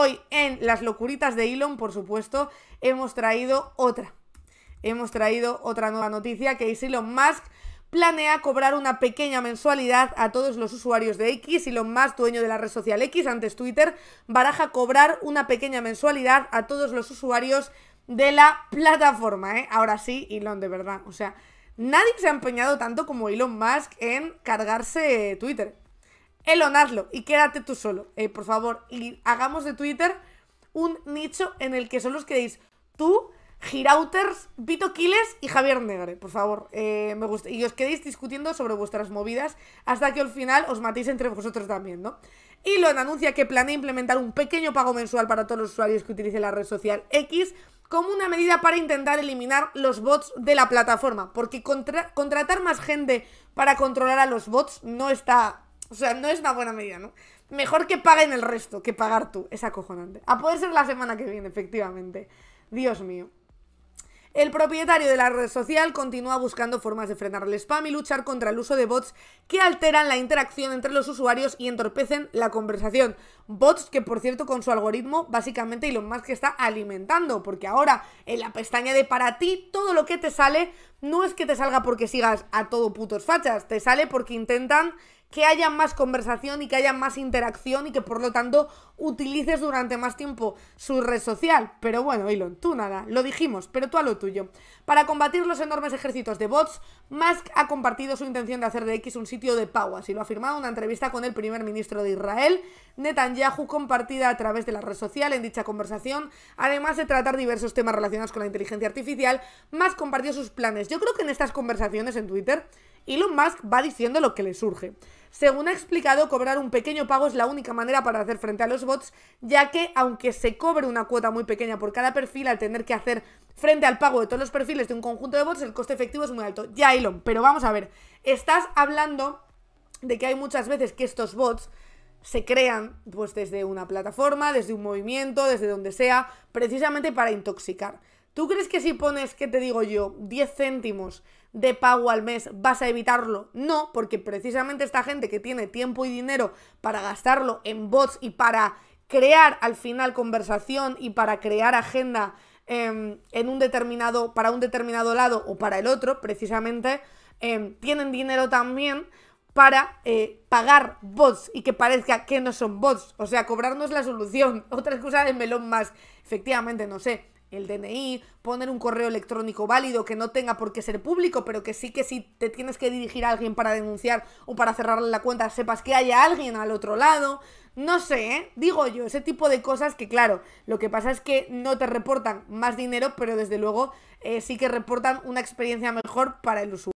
Hoy en las locuritas de Elon, por supuesto, hemos traído otra. Hemos traído otra nueva noticia que es Elon Musk planea cobrar una pequeña mensualidad a todos los usuarios de X Elon Musk, dueño de la red social X, antes Twitter, baraja cobrar una pequeña mensualidad a todos los usuarios de la plataforma, ¿eh? Ahora sí, Elon, de verdad. O sea, nadie se ha empeñado tanto como Elon Musk en cargarse Twitter. Elon, hazlo y quédate tú solo, eh, por favor. Y hagamos de Twitter un nicho en el que solo os quedéis tú, Girauters, Vito Quiles y Javier Negre, por favor. Eh, me gusta. Y os quedéis discutiendo sobre vuestras movidas hasta que al final os matéis entre vosotros también, ¿no? Elon anuncia que planea implementar un pequeño pago mensual para todos los usuarios que utilicen la red social X como una medida para intentar eliminar los bots de la plataforma, porque contratar más gente para controlar a los bots no está o sea, no es una buena medida, ¿no? Mejor que paguen el resto que pagar tú. Es acojonante. A poder ser la semana que viene, efectivamente. Dios mío. El propietario de la red social continúa buscando formas de frenar el spam y luchar contra el uso de bots que alteran la interacción entre los usuarios y entorpecen la conversación. Bots que, por cierto, con su algoritmo, básicamente y lo más que está alimentando, porque ahora en la pestaña de para ti, todo lo que te sale no es que te salga porque sigas a todo putos fachas, te sale porque intentan que haya más conversación y que haya más interacción y que por lo tanto utilices durante más tiempo su red social. Pero bueno, Elon, tú nada, lo dijimos, pero tú a lo tuyo. Para combatir los enormes ejércitos de bots, Musk ha compartido su intención de hacer de X un sitio de pago, así lo ha afirmado en una entrevista con el primer ministro de Israel, Netanyahu, compartida a través de la red social en dicha conversación. Además de tratar diversos temas relacionados con la inteligencia artificial, Musk compartió sus planes yo creo que en estas conversaciones en Twitter, Elon Musk va diciendo lo que le surge. Según ha explicado, cobrar un pequeño pago es la única manera para hacer frente a los bots, ya que aunque se cobre una cuota muy pequeña por cada perfil, al tener que hacer frente al pago de todos los perfiles de un conjunto de bots, el coste efectivo es muy alto. Ya, Elon, pero vamos a ver, estás hablando de que hay muchas veces que estos bots se crean pues desde una plataforma, desde un movimiento, desde donde sea, precisamente para intoxicar. ¿Tú crees que si pones, que te digo yo, 10 céntimos de pago al mes vas a evitarlo? No, porque precisamente esta gente que tiene tiempo y dinero para gastarlo en bots y para crear al final conversación y para crear agenda em, en un determinado, para un determinado lado o para el otro, precisamente, em, tienen dinero también para eh, pagar bots y que parezca que no son bots. O sea, cobrarnos la solución. Otra excusa de melón más. Efectivamente, no sé el DNI, poner un correo electrónico válido que no tenga por qué ser público, pero que sí que si te tienes que dirigir a alguien para denunciar o para cerrarle la cuenta, sepas que haya alguien al otro lado. No sé, ¿eh? digo yo, ese tipo de cosas que claro, lo que pasa es que no te reportan más dinero, pero desde luego eh, sí que reportan una experiencia mejor para el usuario.